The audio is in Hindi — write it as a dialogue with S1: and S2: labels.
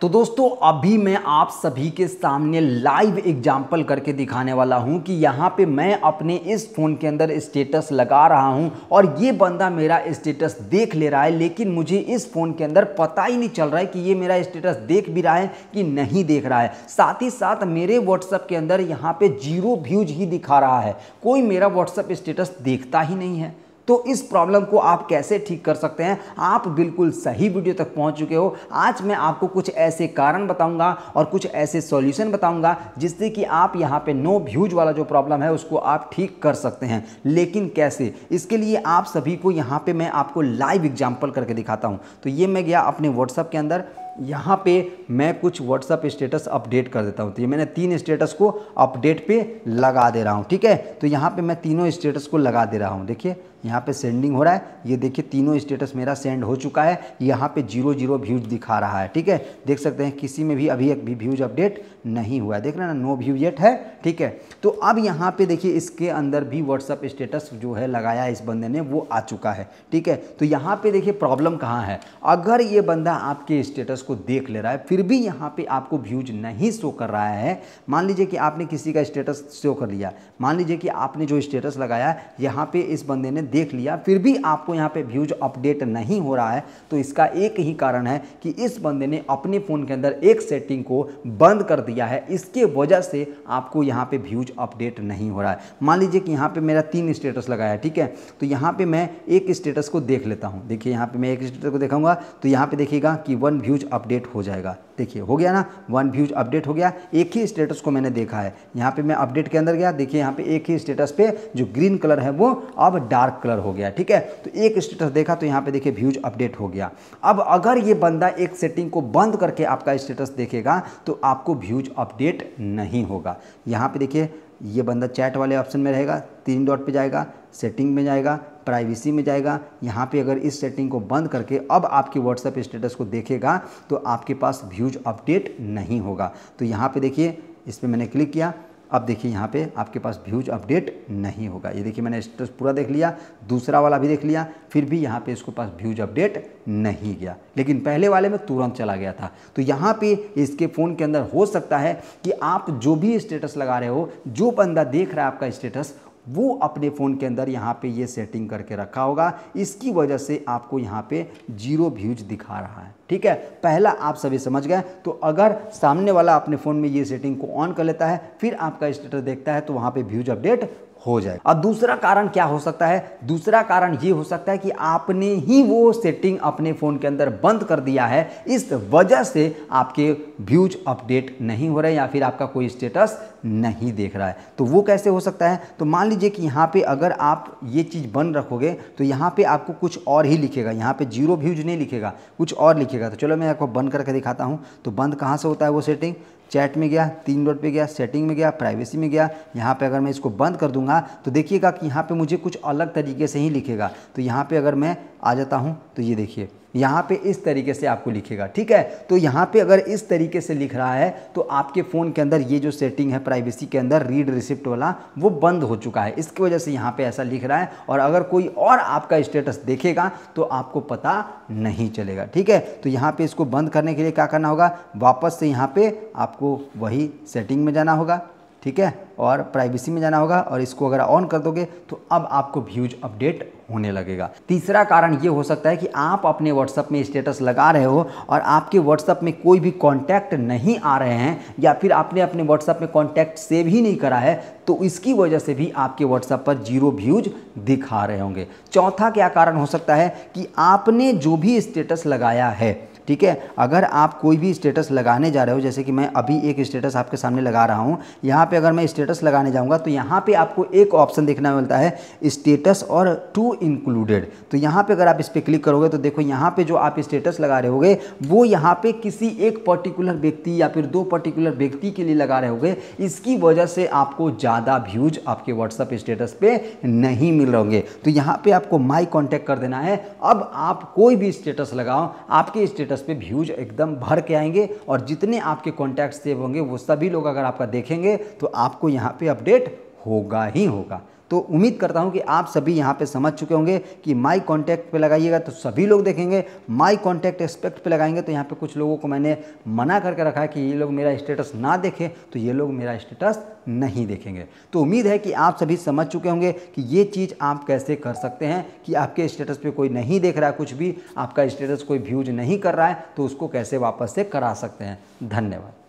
S1: तो दोस्तों अभी मैं आप सभी के सामने लाइव एग्जाम्पल करके दिखाने वाला हूं कि यहाँ पे मैं अपने इस फ़ोन के अंदर स्टेटस लगा रहा हूं और ये बंदा मेरा स्टेटस देख ले रहा है लेकिन मुझे इस फ़ोन के अंदर पता ही नहीं चल रहा है कि ये मेरा स्टेटस देख भी रहा है कि नहीं देख रहा है साथ ही साथ मेरे व्हाट्सअप के अंदर यहाँ पर जीरो व्यूज ही दिखा रहा है कोई मेरा व्हाट्सअप स्टेटस देखता ही नहीं है तो इस प्रॉब्लम को आप कैसे ठीक कर सकते हैं आप बिल्कुल सही वीडियो तक पहुंच चुके हो आज मैं आपको कुछ ऐसे कारण बताऊंगा और कुछ ऐसे सॉल्यूशन बताऊंगा जिससे कि आप यहाँ पे नो व्यूज वाला जो प्रॉब्लम है उसको आप ठीक कर सकते हैं लेकिन कैसे इसके लिए आप सभी को यहाँ पर मैं आपको लाइव एग्जाम्पल करके दिखाता हूँ तो ये मैं गया अपने व्हाट्सअप के अंदर यहाँ पे मैं कुछ व्हाट्सअप स्टेटस अपडेट कर देता हूँ तो ये मैंने तीन स्टेटस को अपडेट पे लगा दे रहा हूँ ठीक है तो यहाँ पे मैं तीनों स्टेटस को लगा दे रहा हूँ देखिए यहाँ पे सेंडिंग हो रहा है ये देखिए तीनों स्टेटस मेरा सेंड हो चुका है यहाँ पे जीरो जीरो व्यूज दिखा रहा है ठीक है देख सकते हैं किसी में भी अभी एक भी व्यूज अपडेट नहीं हुआ है देख रहे हैं ना नो व्यू येट है ठीक है तो अब यहाँ पे देखिए इसके अंदर भी व्हाट्सअप स्टेटस जो है लगाया इस बंदे ने वो आ चुका है ठीक है तो यहाँ पे देखिए प्रॉब्लम कहाँ है अगर ये बंदा आपके स्टेटस को देख ले रहा है फिर भी यहाँ पे आपको व्यूज नहीं शो कर रहा है मान लीजिए कि आपने किसी का स्टेटस शो कर लिया मान लीजिए कि आपने जो स्टेटस लगाया यहाँ पे इस बंदे ने देख लिया फिर भी आपको यहाँ पे व्यूज अपडेट नहीं हो रहा है तो इसका एक ही कारण है कि इस बंदे ने अपने फ़ोन के अंदर एक सेटिंग को बंद कर दिया है इसके वजह से आपको यहाँ पर व्यूज अपडेट नहीं हो रहा है मान लीजिए कि यहाँ पर मेरा तीन स्टेटस लगाया है ठीक है तो यहाँ पर मैं एक स्टेटस को देख लेता हूँ देखिए यहाँ पर मैं एक स्टेटस को देखाऊँगा तो यहाँ पर देखिएगा कि वन व्यूज अपडेट हो जाएगा देखिए हो गया ना वन व्यूज अपडेट हो गया एक ही स्टेटस को मैंने देखा है यहाँ पे मैं अपडेट के अंदर गया देखिए यहाँ पे एक ही स्टेटस पे जो ग्रीन कलर है वो अब डार्क कलर हो गया ठीक है तो एक स्टेटस देखा तो यहाँ पे देखिए व्यूज अपडेट हो गया अब अगर ये बंदा एक सेटिंग को बंद करके आपका स्टेटस देखेगा तो आपको व्यूज अपडेट नहीं होगा यहाँ पर देखिए ये बंदा चैट वाले ऑप्शन में रहेगा तीन डॉट पे जाएगा सेटिंग में जाएगा प्राइवेसी में जाएगा यहाँ पे अगर इस सेटिंग को बंद करके अब आपके व्हाट्सएप स्टेटस को देखेगा तो आपके पास व्यूज अपडेट नहीं होगा तो यहाँ पे देखिए इस पर मैंने क्लिक किया अब देखिए यहाँ पे आपके पास व्यूज अपडेट नहीं होगा ये देखिए मैंने स्टेटस पूरा देख लिया दूसरा वाला भी देख लिया फिर भी यहाँ पे इसको पास व्यूज अपडेट नहीं गया लेकिन पहले वाले में तुरंत चला गया था तो यहाँ पे इसके फ़ोन के अंदर हो सकता है कि आप जो भी स्टेटस लगा रहे हो जो बंदा देख रहा है आपका स्टेटस वो अपने फ़ोन के अंदर यहाँ पे ये सेटिंग करके रखा होगा इसकी वजह से आपको यहाँ पे जीरो व्यूज दिखा रहा है ठीक है पहला आप सभी समझ गए तो अगर सामने वाला अपने फ़ोन में ये सेटिंग को ऑन कर लेता है फिर आपका स्टेटस देखता है तो वहाँ पे व्यूज अपडेट हो जाए अब दूसरा कारण क्या हो सकता है दूसरा कारण ये हो सकता है कि आपने ही वो सेटिंग अपने फ़ोन के अंदर बंद कर दिया है इस वजह से आपके व्यूज अपडेट नहीं हो रहे या फिर आपका कोई स्टेटस नहीं देख रहा है तो वो कैसे हो सकता है तो मान लीजिए कि यहाँ पे अगर आप ये चीज़ बंद रखोगे तो यहाँ पे आपको कुछ और ही लिखेगा यहाँ पे जीरो व्यूज नहीं लिखेगा कुछ और लिखेगा तो चलो मैं आपको बंद करके दिखाता हूँ तो बंद कहाँ से होता है वो सेटिंग चैट में गया तीन डॉट पे गया सेटिंग में गया प्राइवेसी में गया यहाँ पे अगर मैं इसको बंद कर दूंगा तो देखिएगा कि यहाँ पे मुझे कुछ अलग तरीके से ही लिखेगा तो यहाँ पे अगर मैं आ जाता हूँ तो ये देखिए यहाँ पे इस तरीके से आपको लिखेगा ठीक है तो यहाँ पे अगर इस तरीके से लिख रहा है तो आपके फ़ोन के अंदर ये जो सेटिंग है प्राइवेसी के अंदर रीड रिसिप्ट वाला वो बंद हो चुका है इसकी वजह से यहाँ पे ऐसा लिख रहा है और अगर कोई और आपका स्टेटस देखेगा तो आपको पता नहीं चलेगा ठीक है तो यहाँ पर इसको बंद करने के लिए क्या करना होगा वापस से यहाँ पर आपको वही सेटिंग में जाना होगा ठीक है और प्राइवेसी में जाना होगा और इसको अगर ऑन कर दोगे तो अब आपको व्यूज अपडेट होने लगेगा तीसरा कारण ये हो सकता है कि आप अपने व्हाट्सअप में स्टेटस लगा रहे हो और आपके व्हाट्सअप में कोई भी कांटेक्ट नहीं आ रहे हैं या फिर आपने अपने व्हाट्सअप में कांटेक्ट सेव ही नहीं करा है तो इसकी वजह से भी आपके व्हाट्सअप पर जीरो व्यूज दिखा रहे होंगे चौथा क्या कारण हो सकता है कि आपने जो भी स्टेटस लगाया है ठीक है अगर आप कोई भी स्टेटस लगाने जा रहे हो जैसे कि मैं अभी एक स्टेटस आपके सामने लगा रहा हूँ यहाँ पे अगर मैं स्टेटस लगाने जाऊँगा तो यहाँ पे आपको एक ऑप्शन देखना मिलता है स्टेटस और टू इंक्लूडेड तो यहाँ पे अगर आप इस पर क्लिक करोगे तो देखो यहाँ पे जो आप स्टेटस लगा रहे होगे वो यहाँ पे किसी एक पर्टिकुलर व्यक्ति या फिर दो पर्टिकुलर व्यक्ति के लिए लगा रहे होगे इसकी वजह से आपको ज़्यादा व्यूज आपके व्हाट्सअप स्टेटस पे नहीं मिल रहे तो यहाँ पे आपको माई कॉन्टैक्ट कर देना है अब आप कोई भी स्टेटस लगाओ आपके स्टेटस स्टेटस पे व्यूज एकदम भर के आएंगे और जितने आपके कॉन्टैक्ट सेव होंगे वो सभी लोग अगर आपका देखेंगे तो आपको यहाँ पे अपडेट होगा ही होगा तो उम्मीद करता हूँ कि आप सभी यहाँ पे समझ चुके होंगे कि माई कॉन्टैक्ट पे लगाइएगा तो सभी लोग देखेंगे माई कॉन्टैक्ट एक्सपेक्ट पे लगाएंगे तो यहाँ पे कुछ लोगों को मैंने मना करके रखा है कि ये लोग मेरा स्टेटस ना देखें तो ये लोग मेरा स्टेटस नहीं देखेंगे तो उम्मीद है कि आप सभी समझ चुके होंगे कि ये चीज़ आप कैसे कर सकते हैं कि आपके स्टेटस पर कोई नहीं देख रहा है कुछ भी आपका स्टेटस कोई व्यूज नहीं कर रहा है तो उसको कैसे वापस से करा सकते हैं धन्यवाद